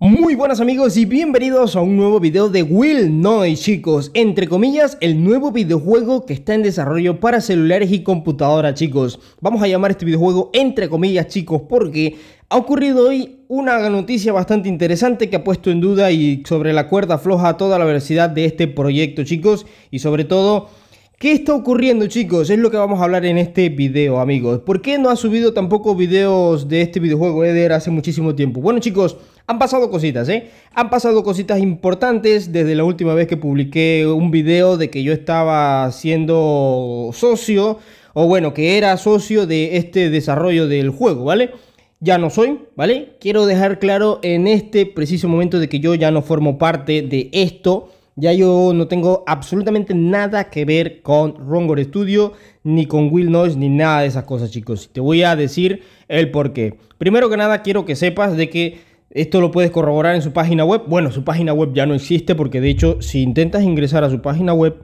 Muy buenas amigos y bienvenidos a un nuevo video de Will Noy chicos, entre comillas el nuevo videojuego que está en desarrollo para celulares y computadoras chicos. Vamos a llamar este videojuego entre comillas chicos porque ha ocurrido hoy una noticia bastante interesante que ha puesto en duda y sobre la cuerda floja toda la velocidad de este proyecto chicos y sobre todo... ¿Qué está ocurriendo chicos? Es lo que vamos a hablar en este video amigos. ¿Por qué no ha subido tampoco videos de este videojuego Eder hace muchísimo tiempo? Bueno chicos, han pasado cositas, ¿eh? Han pasado cositas importantes desde la última vez que publiqué un video de que yo estaba siendo socio, o bueno, que era socio de este desarrollo del juego, ¿vale? Ya no soy, ¿vale? Quiero dejar claro en este preciso momento de que yo ya no formo parte de esto. Ya yo no tengo absolutamente nada que ver con Rongor Studio, ni con Will Noise, ni nada de esas cosas, chicos. Te voy a decir el por qué. Primero que nada, quiero que sepas de que esto lo puedes corroborar en su página web. Bueno, su página web ya no existe porque de hecho si intentas ingresar a su página web,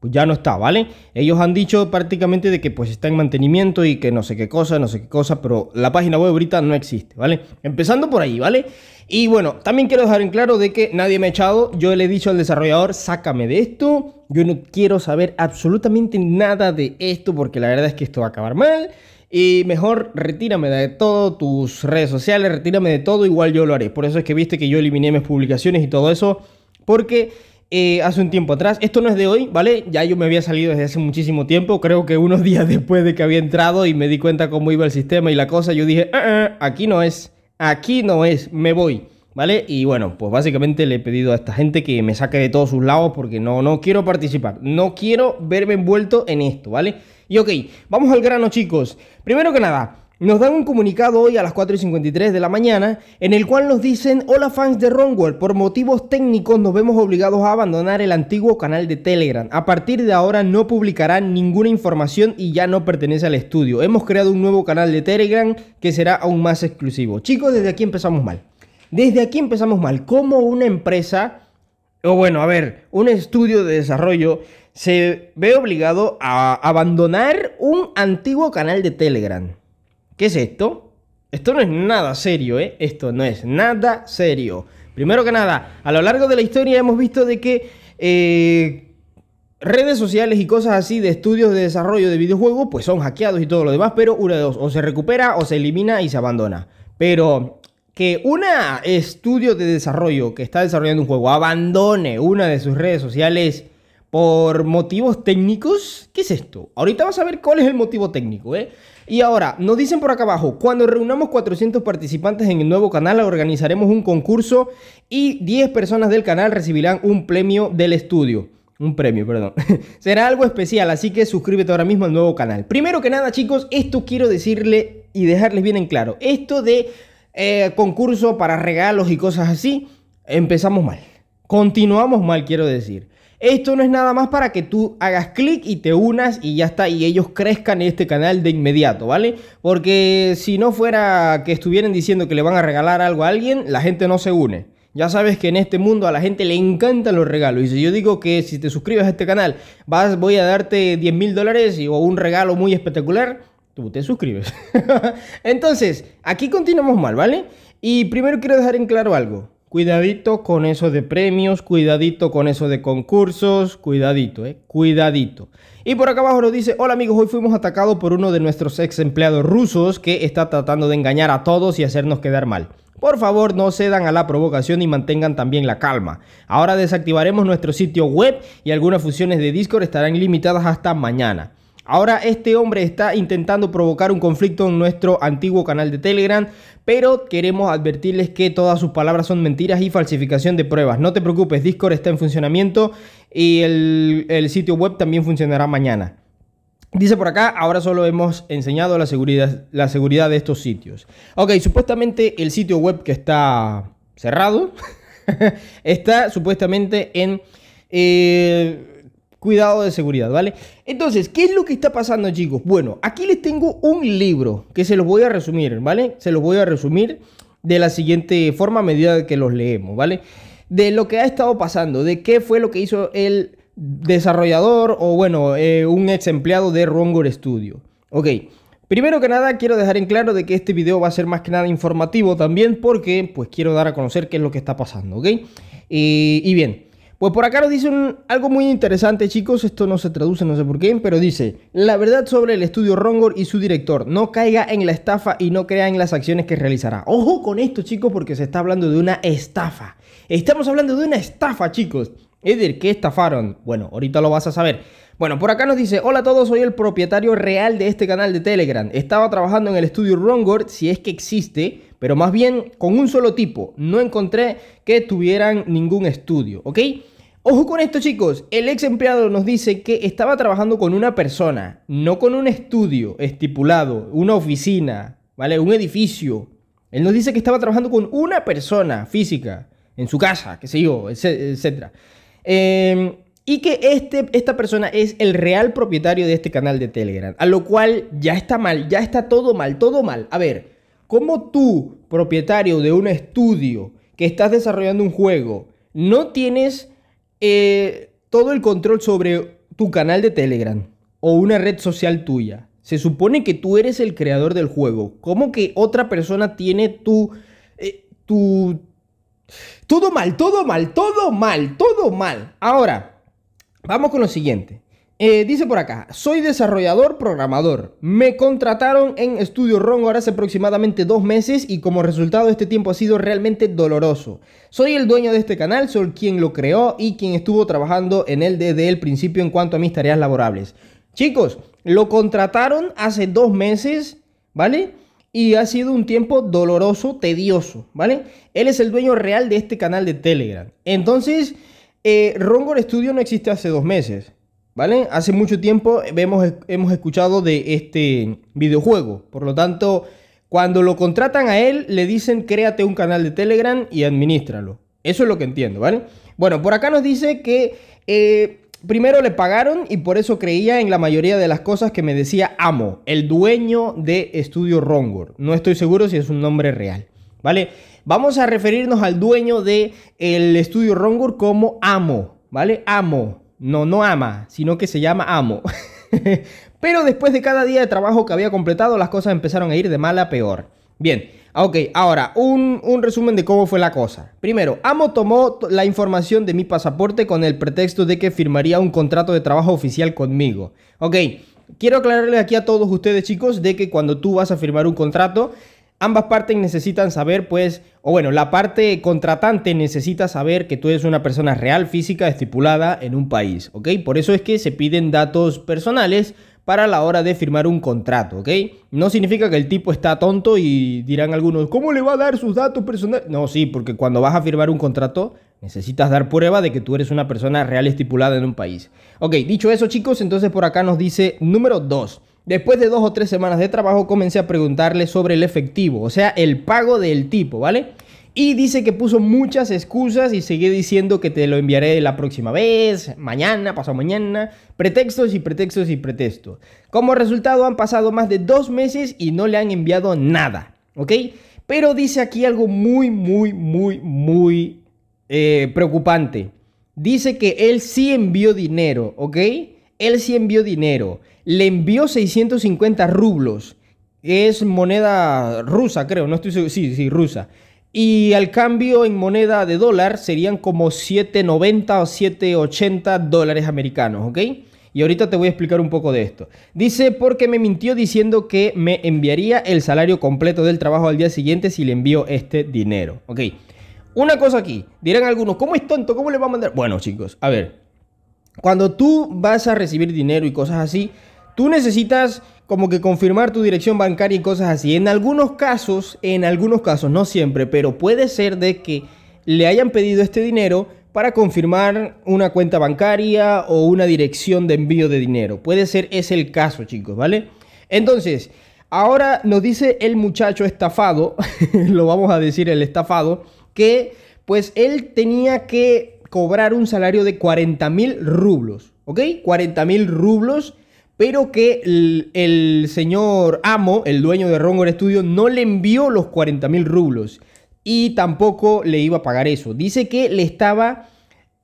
pues ya no está, ¿vale? Ellos han dicho prácticamente de que pues está en mantenimiento y que no sé qué cosa, no sé qué cosa, pero la página web ahorita no existe, ¿vale? Empezando por ahí, ¿vale? Y bueno, también quiero dejar en claro de que nadie me ha echado, yo le he dicho al desarrollador, sácame de esto, yo no quiero saber absolutamente nada de esto porque la verdad es que esto va a acabar mal. Y mejor retírame de todo, tus redes sociales, retírame de todo, igual yo lo haré. Por eso es que viste que yo eliminé mis publicaciones y todo eso, porque eh, hace un tiempo atrás, esto no es de hoy, ¿vale? Ya yo me había salido desde hace muchísimo tiempo, creo que unos días después de que había entrado y me di cuenta cómo iba el sistema y la cosa, yo dije, ah, ah, aquí no es, aquí no es, me voy. ¿Vale? Y bueno, pues básicamente le he pedido a esta gente que me saque de todos sus lados porque no, no quiero participar, no quiero verme envuelto en esto, ¿vale? Y ok, vamos al grano chicos. Primero que nada, nos dan un comunicado hoy a las 4 y 53 de la mañana en el cual nos dicen, hola fans de Ronware, por motivos técnicos nos vemos obligados a abandonar el antiguo canal de Telegram. A partir de ahora no publicarán ninguna información y ya no pertenece al estudio. Hemos creado un nuevo canal de Telegram que será aún más exclusivo. Chicos, desde aquí empezamos mal. Desde aquí empezamos mal. ¿Cómo una empresa, o bueno, a ver, un estudio de desarrollo se ve obligado a abandonar un antiguo canal de Telegram? ¿Qué es esto? Esto no es nada serio, ¿eh? Esto no es nada serio. Primero que nada, a lo largo de la historia hemos visto de que eh, redes sociales y cosas así de estudios de desarrollo de videojuegos pues son hackeados y todo lo demás, pero uno de dos, o se recupera o se elimina y se abandona. Pero que una estudio de desarrollo que está desarrollando un juego abandone una de sus redes sociales por motivos técnicos, ¿qué es esto? Ahorita vas a ver cuál es el motivo técnico, ¿eh? Y ahora, nos dicen por acá abajo, cuando reunamos 400 participantes en el nuevo canal, organizaremos un concurso y 10 personas del canal recibirán un premio del estudio. Un premio, perdón. Será algo especial, así que suscríbete ahora mismo al nuevo canal. Primero que nada, chicos, esto quiero decirle y dejarles bien en claro. Esto de eh, concurso para regalos y cosas así, empezamos mal. Continuamos mal, quiero decir. Esto no es nada más para que tú hagas clic y te unas y ya está, y ellos crezcan en este canal de inmediato, ¿vale? Porque si no fuera que estuvieran diciendo que le van a regalar algo a alguien, la gente no se une. Ya sabes que en este mundo a la gente le encantan los regalos. Y si yo digo que si te suscribes a este canal, vas, voy a darte 10 mil dólares o un regalo muy espectacular, tú te suscribes. Entonces, aquí continuamos mal, ¿vale? Y primero quiero dejar en claro algo. Cuidadito con eso de premios, cuidadito con eso de concursos, cuidadito, eh, cuidadito. Y por acá abajo nos dice, hola amigos, hoy fuimos atacados por uno de nuestros ex empleados rusos que está tratando de engañar a todos y hacernos quedar mal. Por favor, no cedan a la provocación y mantengan también la calma. Ahora desactivaremos nuestro sitio web y algunas funciones de Discord estarán limitadas hasta mañana. Ahora este hombre está intentando provocar un conflicto en nuestro antiguo canal de Telegram, pero queremos advertirles que todas sus palabras son mentiras y falsificación de pruebas. No te preocupes, Discord está en funcionamiento y el, sitio web también funcionará mañana. Dice por acá, ahora solo hemos enseñado la seguridad, de estos sitios. Ok, supuestamente el sitio web que está cerrado está supuestamente en... Eh, Cuidado de seguridad, ¿vale? Entonces, ¿qué es lo que está pasando, chicos? Bueno, aquí les tengo un libro que se los voy a resumir, ¿vale? Se los voy a resumir de la siguiente forma a medida que los leemos, ¿vale? De lo que ha estado pasando, de qué fue lo que hizo el desarrollador o, bueno, eh, un ex empleado de Rongor Studio. Ok, primero que nada quiero dejar en claro de que este video va a ser más que nada informativo también porque, pues, quiero dar a conocer qué es lo que está pasando, ¿ok? Eh, y bien. Pues por acá nos dice algo muy interesante, chicos. Esto no se traduce, no sé por qué, pero dice: La verdad sobre el estudio Rongor y su director. No caiga en la estafa y no crea en las acciones que realizará. Ojo con esto, chicos, porque se está hablando de una estafa. Estamos hablando de una estafa, chicos. Eder, ¿qué estafaron? Bueno, ahorita lo vas a saber. Bueno, por acá nos dice, hola a todos, soy el propietario real de este canal de Telegram. Estaba trabajando en el estudio Rongor, si es que existe, pero más bien con un solo tipo. No encontré que tuvieran ningún estudio, ¿ok? Ojo con esto chicos, el ex empleado nos dice que estaba trabajando con una persona, no con un estudio estipulado, una oficina, ¿vale? Un edificio. Él nos dice que estaba trabajando con una persona física, en su casa, qué sé yo, etc. Em, y que este, esta persona es el real propietario de este canal de Telegram. A lo cual ya está mal, ya está todo mal, todo mal. A ver, ¿cómo tú, propietario de un estudio que estás desarrollando un juego, no tienes eh, todo el control sobre tu canal de Telegram o una red social tuya? Se supone que tú eres el creador del juego. ¿Cómo que otra persona tiene tu, eh, tu, todo mal, todo mal, todo mal, todo mal. Ahora, vamos con lo siguiente. Eh, dice por acá, soy desarrollador programador. Me contrataron en Estudio Rongo hace aproximadamente dos meses y como resultado este tiempo ha sido realmente doloroso. Soy el dueño de este canal, soy quien lo creó y quien estuvo trabajando en él desde el principio en cuanto a mis tareas laborables. Chicos, lo contrataron hace dos meses, ¿vale? y ha sido un tiempo doloroso, tedioso, ¿vale? Él es el dueño real de este canal de Telegram. Entonces, Rongo eh, Rongor Studio no existe hace dos meses, ¿vale? Hace mucho tiempo hemos, hemos escuchado de este videojuego, por lo tanto... Cuando lo contratan a él, le dicen créate un canal de Telegram y administralo. Eso es lo que entiendo, ¿vale? Bueno, por acá nos dice que eh, Primero le pagaron y por eso creía en la mayoría de las cosas que me decía Amo, el dueño de Estudio Rongor. No estoy seguro si es un nombre real, ¿vale? Vamos a referirnos al dueño de el Estudio Rongor como Amo, ¿vale? Amo, no no ama, sino que se llama Amo. Pero después de cada día de trabajo que había completado, las cosas empezaron a ir de mal a peor. Bien, ah, ok, ahora un, resumen de cómo fue la cosa. Primero, Amo tomó la información de mi pasaporte con el pretexto de que firmaría un contrato de trabajo oficial conmigo. Ok, quiero aclararle aquí a todos ustedes chicos de que cuando tú vas a firmar un contrato, ambas partes necesitan saber, pues, o bueno, la parte contratante necesita saber que tú eres una persona real, física, estipulada en un país, ¿ok? Por eso es que se piden datos personales para la hora de firmar un contrato, ¿ok? No significa que el tipo está tonto y dirán algunos, ¿cómo le va a dar sus datos personales? No, sí, porque cuando vas a firmar un contrato necesitas dar prueba de que tú eres una persona real estipulada en un país. Ok, dicho eso chicos, entonces por acá nos dice número 2. Después de dos o tres semanas de trabajo comencé a preguntarle sobre el efectivo, o sea, el pago del tipo, ¿vale? Y dice que puso muchas excusas y sigue diciendo que te lo enviaré la próxima vez, mañana, pasado mañana, pretextos y pretextos y pretextos. Como resultado han pasado más de dos meses y no le han enviado nada, ¿ok? Pero dice aquí algo muy, muy, muy, muy eh, preocupante. Dice que él sí envió dinero, ¿ok? Él sí envió dinero. Le envió 650 rublos. Es moneda rusa, creo. No estoy seguro. Sí, sí, rusa. Y al cambio en moneda de dólar serían como 7,90 o 7,80 dólares americanos, ¿ok? Y ahorita te voy a explicar un poco de esto. Dice, porque me mintió diciendo que me enviaría el salario completo del trabajo al día siguiente si le envío este dinero, ¿ok? Una cosa aquí, dirán algunos, ¿cómo es tonto? ¿Cómo le va a mandar? Bueno, chicos, a ver, cuando tú vas a recibir dinero y cosas así, tú necesitas como que confirmar tu dirección bancaria y cosas así. En algunos casos, en algunos casos, no siempre, pero puede ser de que le hayan pedido este dinero para confirmar una cuenta bancaria o una dirección de envío de dinero. Puede ser ese el caso, chicos, ¿vale? Entonces, ahora nos dice el muchacho estafado, lo vamos a decir el estafado, que pues él tenía que cobrar un salario de 40 mil rublos, ¿ok? 40 mil rublos pero que el, señor Amo, el dueño de Rongor Studio, no le envió los 40 mil rublos y tampoco le iba a pagar eso. Dice que le estaba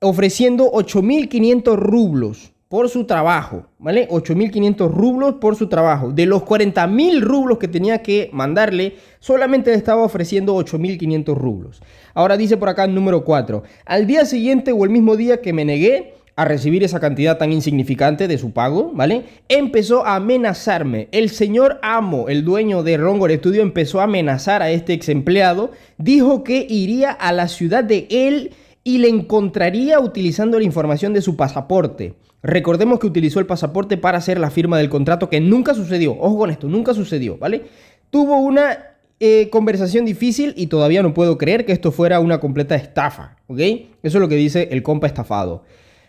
ofreciendo 8.500 rublos por su trabajo, ¿vale? 8.500 rublos por su trabajo. De los mil rublos que tenía que mandarle, solamente le estaba ofreciendo 8.500 rublos. Ahora dice por acá número 4. Al día siguiente o el mismo día que me negué, a recibir esa cantidad tan insignificante de su pago, ¿vale? Empezó a amenazarme. El señor Amo, el dueño de Rongor Studio, empezó a amenazar a este ex empleado. Dijo que iría a la ciudad de él y le encontraría utilizando la información de su pasaporte. Recordemos que utilizó el pasaporte para hacer la firma del contrato, que nunca sucedió. Ojo con esto, nunca sucedió, ¿vale? Tuvo una eh, conversación difícil y todavía no puedo creer que esto fuera una completa estafa, ¿ok? Eso es lo que dice el compa estafado.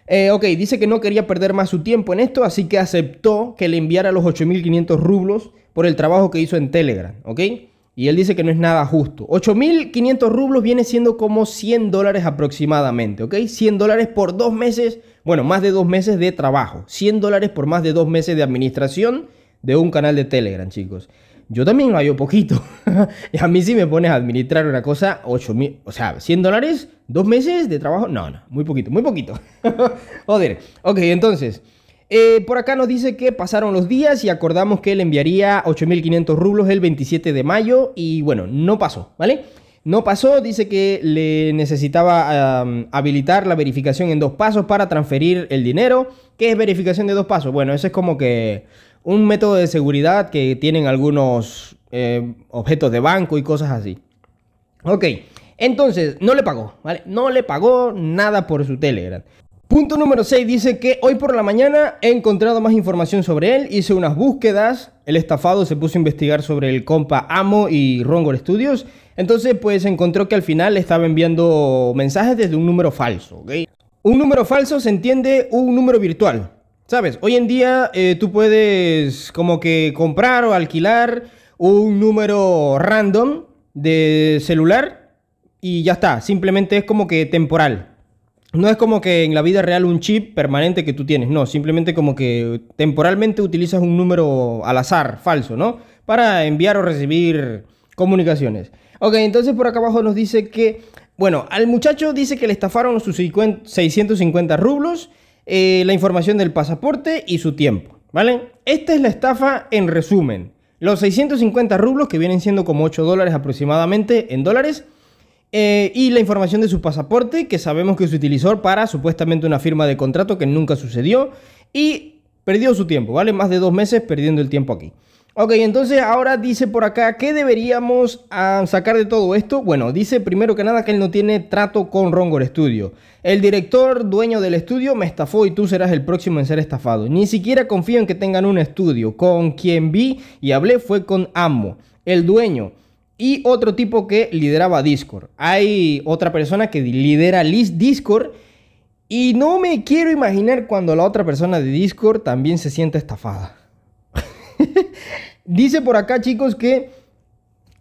Eh, ok, dice que no quería perder más su tiempo en esto, así que aceptó que le enviara los 8.500 rublos por el trabajo que hizo en Telegram, ¿ok? Y él dice que no es nada justo. 8.500 rublos viene siendo como 100 dólares aproximadamente, ¿ok? 100 dólares por dos meses, bueno, más de dos meses de trabajo. 100 dólares por más de dos meses de administración de un canal de Telegram, chicos yo también hallo poquito. y a mí si me pones a administrar una cosa, 8 o sea, 100 dólares, dos meses de trabajo, no, no, muy poquito, muy poquito. Joder, ok, entonces... Eh, por acá nos dice que pasaron los días y acordamos que él enviaría 8.500 rublos el 27 de mayo y bueno, no pasó, ¿vale? No pasó, dice que le necesitaba habilitar la verificación en dos pasos para transferir el dinero. ¿Qué es verificación de dos pasos? Bueno, eso es como que un método de seguridad que tienen algunos eh, objetos de banco y cosas así. Ok, entonces, no le pagó, ¿vale? No le pagó nada por su Telegram. Punto número 6 dice que hoy por la mañana he encontrado más información sobre él, hice unas búsquedas, el estafado se puso a investigar sobre el compa Amo y Rongor Studios, entonces pues encontró que al final estaba enviando mensajes desde un número falso, ¿ok? Un número falso se entiende un número virtual, ¿Sabes? Hoy en día eh, tú puedes como que comprar o alquilar un número random de celular y ya está. Simplemente es como que temporal. No es como que en la vida real un chip permanente que tú tienes, no, simplemente como que temporalmente utilizas un número al azar, falso, ¿no? Para enviar o recibir comunicaciones. Ok, entonces por acá abajo nos dice que, bueno, al muchacho dice que le estafaron sus 650 rublos eh, la información del pasaporte y su tiempo, ¿vale? Esta es la estafa en resumen. Los 650 rublos, que vienen siendo como 8 dólares aproximadamente en dólares, eh, y la información de su pasaporte, que sabemos que se utilizó para supuestamente una firma de contrato que nunca sucedió, y perdió su tiempo, ¿vale? Más de dos meses perdiendo el tiempo aquí. Ok, entonces ahora dice por acá, ¿qué deberíamos ah, sacar de todo esto? Bueno, dice primero que nada que él no tiene trato con Rongor Studio. El director dueño del estudio me estafó y tú serás el próximo en ser estafado. Ni siquiera confío en que tengan un estudio. Con quien vi y hablé fue con Amo, el dueño. Y otro tipo que lideraba Discord. Hay otra persona que lidera Discord. Y no me quiero imaginar cuando la otra persona de Discord también se sienta estafada. Dice por acá, chicos, que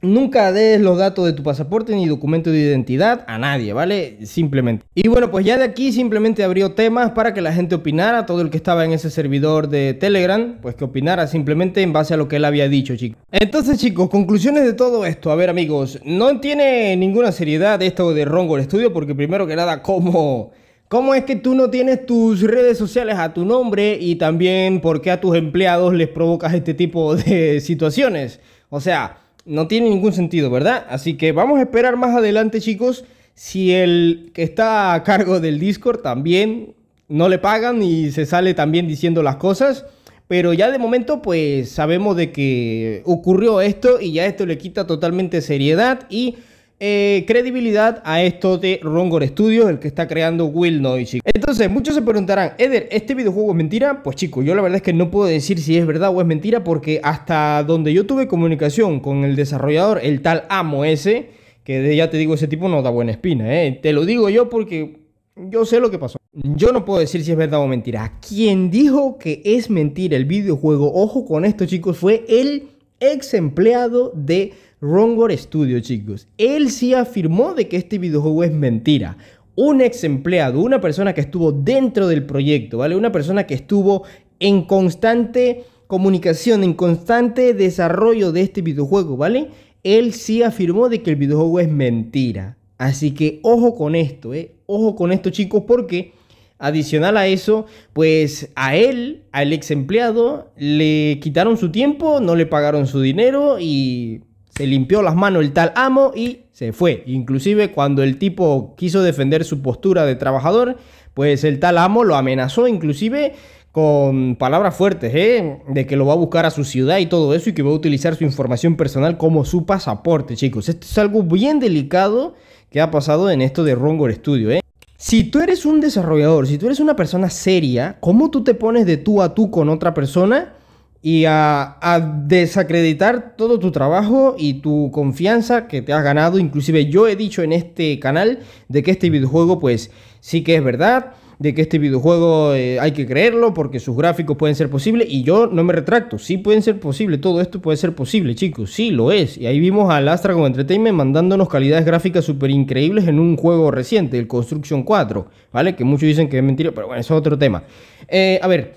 nunca des los datos de tu pasaporte ni documento de identidad a nadie, ¿vale? Simplemente. Y bueno, pues ya de aquí simplemente abrió temas para que la gente opinara, todo el que estaba en ese servidor de Telegram, pues que opinara simplemente en base a lo que él había dicho, chicos. Entonces, chicos, conclusiones de todo esto. A ver, amigos, no tiene ninguna seriedad esto de Rongo el Estudio, porque primero que nada, como ¿Cómo es que tú no tienes tus redes sociales a tu nombre y también por qué a tus empleados les provocas este tipo de situaciones? O sea, no tiene ningún sentido, ¿verdad? Así que vamos a esperar más adelante, chicos, si el que está a cargo del Discord también no le pagan y se sale también diciendo las cosas. Pero ya de momento, pues sabemos de que ocurrió esto y ya esto le quita totalmente seriedad y eh, credibilidad a esto de Rongor Studios, el que está creando Will Noisy. Entonces, muchos se preguntarán, Eder, ¿este videojuego es mentira? Pues chicos, yo la verdad es que no puedo decir si es verdad o es mentira, porque hasta donde yo tuve comunicación con el desarrollador, el tal Amo ese, que ya te digo, ese tipo no da buena espina, ¿eh? Te lo digo yo porque yo sé lo que pasó. Yo no puedo decir si es verdad o mentira. Quien dijo que es mentira el videojuego, ojo con esto chicos, fue el ex empleado de Rongor Studio, chicos. Él sí afirmó de que este videojuego es mentira. Un ex empleado, una persona que estuvo dentro del proyecto, ¿vale? Una persona que estuvo en constante comunicación, en constante desarrollo de este videojuego, ¿vale? Él sí afirmó de que el videojuego es mentira. Así que ojo con esto, ¿eh? Ojo con esto, chicos, porque Adicional a eso, pues a él, al ex empleado, le quitaron su tiempo, no le pagaron su dinero y se limpió las manos el tal amo y se fue. Inclusive cuando el tipo quiso defender su postura de trabajador, pues el tal amo lo amenazó inclusive con palabras fuertes, ¿eh? de que lo va a buscar a su ciudad y todo eso y que va a utilizar su información personal como su pasaporte, chicos. Esto es algo bien delicado que ha pasado en esto de Rongor Studio, ¿eh? Si tú eres un desarrollador, si tú eres una persona seria, ¿cómo tú te pones de tú a tú con otra persona y a, desacreditar todo tu trabajo y tu confianza que te has ganado? Inclusive yo he dicho en este canal de que este videojuego pues sí que es verdad de que este videojuego eh, hay que creerlo porque sus gráficos pueden ser posibles. Y yo no me retracto, sí pueden ser posibles, todo esto puede ser posible, chicos, sí lo es. Y ahí vimos a Lastra con Entertainment mandándonos calidades gráficas súper increíbles en un juego reciente, el Construction 4, ¿vale? Que muchos dicen que es mentira, pero bueno, eso es otro tema. Eh, a ver,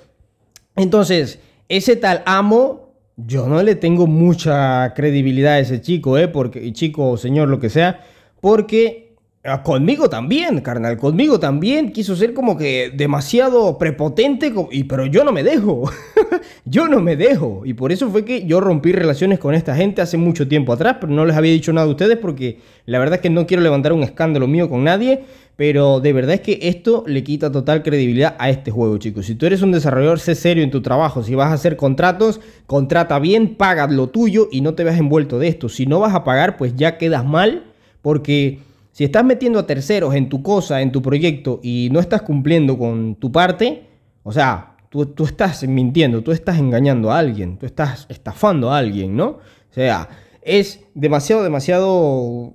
entonces, ese tal amo... Yo no le tengo mucha credibilidad a ese chico, ¿eh? Porque, chico o señor, lo que sea, porque Ah, conmigo también, carnal, conmigo también quiso ser como que demasiado prepotente, y, pero yo no me dejo, yo no me dejo. Y por eso fue que yo rompí relaciones con esta gente hace mucho tiempo atrás, pero no les había dicho nada a ustedes porque la verdad es que no quiero levantar un escándalo mío con nadie, pero de verdad es que esto le quita total credibilidad a este juego, chicos. Si tú eres un desarrollador, sé serio en tu trabajo. Si vas a hacer contratos, contrata bien, paga lo tuyo y no te veas envuelto de esto. Si no vas a pagar, pues ya quedas mal porque si estás metiendo a terceros en tu cosa, en tu proyecto y no estás cumpliendo con tu parte, o sea, tú, estás mintiendo, tú estás engañando a alguien, tú estás estafando a alguien, ¿no? O sea, es demasiado, demasiado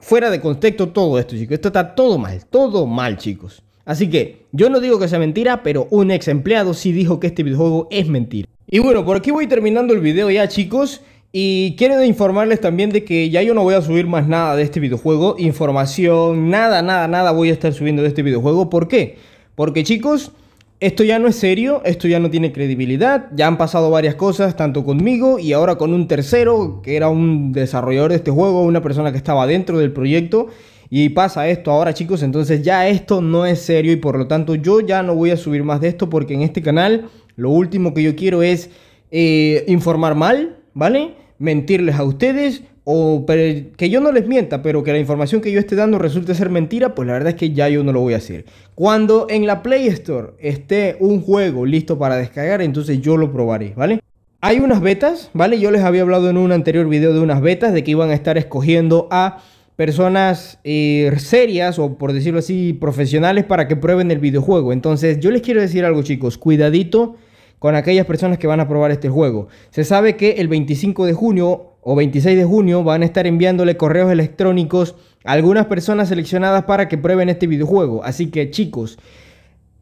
fuera de contexto todo esto, chicos. Esto está todo mal, todo mal, chicos. Así que yo no digo que sea mentira, pero un ex empleado sí dijo que este videojuego es mentira. Y bueno, por aquí voy terminando el video ya, chicos. Y quiero informarles también de que ya yo no voy a subir más nada de este videojuego, información, nada, nada, nada voy a estar subiendo de este videojuego. ¿Por qué? Porque chicos, esto ya no es serio, esto ya no tiene credibilidad, ya han pasado varias cosas, tanto conmigo y ahora con un tercero, que era un desarrollador de este juego, una persona que estaba dentro del proyecto. Y pasa esto ahora chicos, entonces ya esto no es serio y por lo tanto yo ya no voy a subir más de esto porque en este canal lo último que yo quiero es eh, informar mal, ¿vale? Mentirles a ustedes o que yo no les mienta, pero que la información que yo esté dando resulte ser mentira, pues la verdad es que ya yo no lo voy a hacer. Cuando en la Play Store esté un juego listo para descargar, entonces yo lo probaré, ¿vale? Hay unas betas, ¿vale? Yo les había hablado en un anterior video de unas betas de que iban a estar escogiendo a personas eh, serias o por decirlo así profesionales para que prueben el videojuego. Entonces yo les quiero decir algo chicos, cuidadito con aquellas personas que van a probar este juego. Se sabe que el 25 de junio o 26 de junio van a estar enviándole correos electrónicos a algunas personas seleccionadas para que prueben este videojuego. Así que chicos,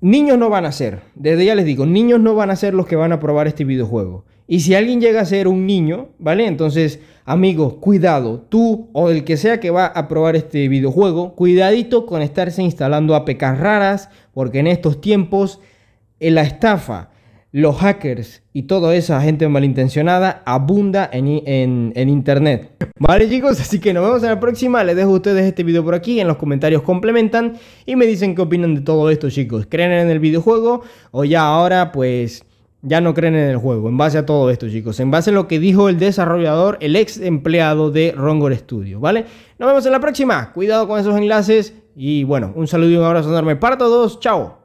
niños no van a ser, desde ya les digo, niños no van a ser los que van a probar este videojuego. Y si alguien llega a ser un niño, ¿vale? Entonces, amigos, cuidado, tú o el que sea que va a probar este videojuego, cuidadito con estarse instalando APKs raras, porque en estos tiempos eh, la estafa los hackers y toda esa gente malintencionada abunda en, internet. Vale chicos, así que nos vemos en la próxima. Les dejo a ustedes este video por aquí. En los comentarios complementan y me dicen qué opinan de todo esto chicos. ¿Creen en el videojuego o ya ahora pues ya no creen en el juego? En base a todo esto chicos. En base a lo que dijo el desarrollador, el ex empleado de Rongor Studio. ¿Vale? Nos vemos en la próxima. Cuidado con esos enlaces. Y bueno, un saludo y un abrazo enorme para todos. Chao.